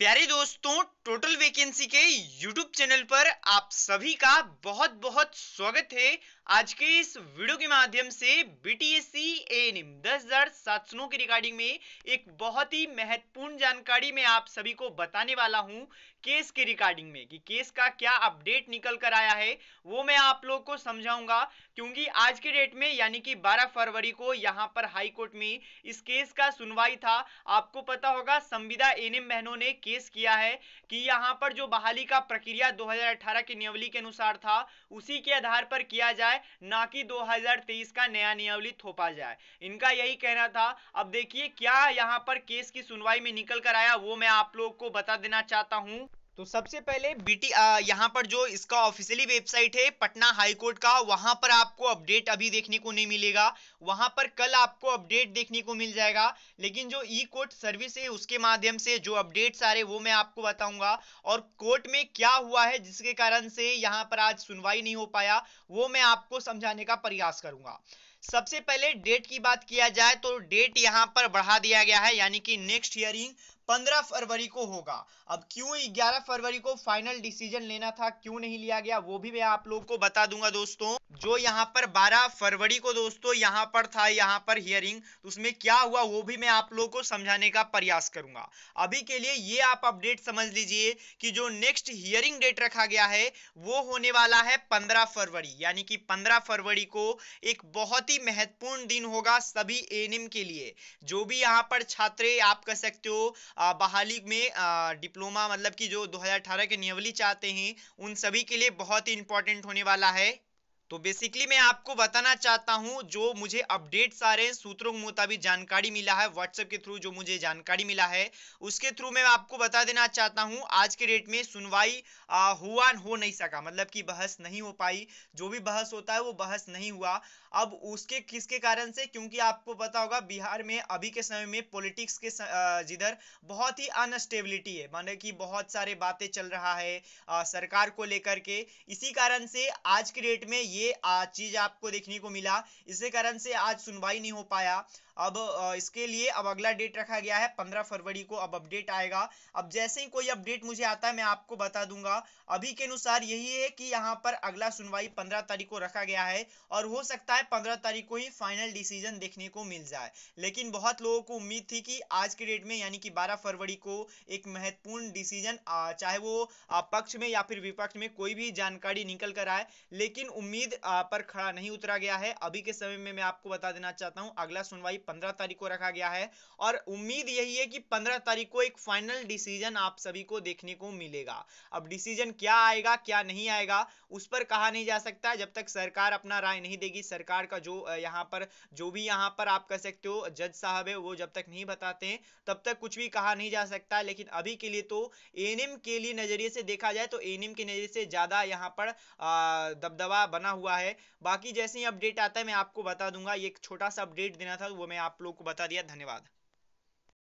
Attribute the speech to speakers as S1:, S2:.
S1: प्यारे दोस्तों total vacancy के यूट्यूब चैनल पर आप सभी का बहुत बहुत स्वागत है आज के इस वीडियो के माध्यम से बीटीएससी सात 10,709 के रिगार्डिंग में एक बहुत ही महत्वपूर्ण जानकारी मैं आप सभी को बताने वाला हूं केस के रिकॉर्डिंग में कि केस का क्या अपडेट निकल कर आया है वो मैं आप लोग को समझाऊंगा क्योंकि आज के डेट में यानी कि 12 फरवरी को यहां पर हाई कोर्ट में इस केस का सुनवाई था आपको पता होगा संविदा एम बहनों ने केस किया है कि यहां पर जो बहाली का प्रक्रिया 2018 की नियमली के अनुसार था उसी के आधार पर किया जाए ना कि 2023 का नया नियमावली थोपा जाए इनका यही कहना था अब देखिए क्या यहाँ पर केस की सुनवाई में निकल कर आया वो मैं आप लोग को बता देना चाहता हूँ तो सबसे पहले बीटी यहाँ पर जो इसका ऑफिशियली वेबसाइट है पटना हाई कोर्ट का वहां पर आपको अपडेट अभी देखने को नहीं मिलेगा वहां पर कल आपको अपडेट देखने को मिल जाएगा लेकिन जो ई कोर्ट सर्विस है उसके माध्यम से जो अपडेट्स आ रहे वो मैं आपको बताऊंगा और कोर्ट में क्या हुआ है जिसके कारण से यहाँ पर आज सुनवाई नहीं हो पाया वो मैं आपको समझाने का प्रयास करूंगा सबसे पहले डेट की बात किया जाए तो डेट यहां पर बढ़ा दिया गया है यानी कि नेक्स्ट हियरिंग 15 फरवरी को होगा अब क्यों 11 फरवरी को फाइनल डिसीजन लेना था क्यों नहीं लिया गया वो भी मैं आप लोग को बता दूंगा दोस्तों जो यहाँ पर 12 फरवरी को दोस्तों यहाँ पर था यहाँ पर हियरिंग तो उसमें क्या हुआ वो भी मैं आप लोगों को समझाने का प्रयास करूंगा अभी के लिए ये आप अपडेट समझ लीजिए कि जो नेक्स्ट हियरिंग डेट रखा गया है वो होने वाला है पंद्रह फरवरी यानी कि पंद्रह फरवरी को एक बहुत ही महत्वपूर्ण दिन होगा सभी एनिम के लिए जो भी यहाँ पर छात्र आप कह सकते हो बहाली में आ, डिप्लोमा मतलब कि जो 2018 के नियवली चाहते हैं उन सभी के लिए बहुत ही इंपॉर्टेंट होने वाला है तो बेसिकली मैं आपको बताना चाहता हूं जो मुझे अपडेट सारे सूत्रों के मुताबिक जानकारी मिला है व्हाट्सएप के थ्रू जो मुझे जानकारी मिला है उसके थ्रू मैं आपको बता देना चाहता हूं आज के डेट में सुनवाई हुआ हो नहीं सका मतलब कि बहस नहीं हो पाई जो भी बहस होता है वो बहस नहीं हुआ अब उसके किसके कारण से क्योंकि आपको पता होगा बिहार में अभी के समय में पॉलिटिक्स के जिधर बहुत ही अनस्टेबिलिटी है माने कि बहुत सारे बातें चल रहा है सरकार को लेकर के इसी कारण से आज के डेट में ये ये चीज आपको देखने को मिला इसके कारण से आज सुनवाई नहीं हो पाया अब इसके लिए अब अगला डेट रखा गया है पंद्रह फरवरी को अब अपडेट आएगा अब जैसे ही कोई अपडेट मुझे आता है मैं आपको बता दूंगा अभी के अनुसार यही है कि यहाँ पर अगला सुनवाई पंद्रह तारीख को रखा गया है और हो सकता है पंद्रह तारीख को ही फाइनल डिसीजन देखने को मिल जाए लेकिन बहुत लोगों को उम्मीद थी कि आज के डेट में यानी कि बारह फरवरी को एक महत्वपूर्ण डिसीजन चाहे वो पक्ष में या फिर विपक्ष में कोई भी जानकारी निकल कर आए लेकिन उम्मीद उम्मीद पर खड़ा नहीं उतरा गया है अभी के समय में मैं आपको बता देना चाहता हूं अगला सुनवाई पंद्रह तारीख को रखा गया है और उम्मीद यही है कि पंद्रह तारीख को एक फाइनल डिसीजन आप सभी को देखने को मिलेगा अब डिसीजन क्या आएगा क्या नहीं आएगा उस पर कहा नहीं जा सकता जब तक सरकार अपना राय नहीं देगी सरकार का जो यहाँ पर जो भी यहाँ पर आप कह सकते हो जज साहब है वो जब तक नहीं बताते हैं तब तक कुछ भी कहा नहीं जा सकता लेकिन अभी के लिए तो एनएम के लिए नजरिए से देखा जाए तो एनएम के नजरिए से ज्यादा यहाँ पर दबदबा बना बना हुआ है बाकी जैसे ही अपडेट आता है मैं आपको बता दूंगा ये एक छोटा सा अपडेट देना था वो मैं आप लोग को बता दिया धन्यवाद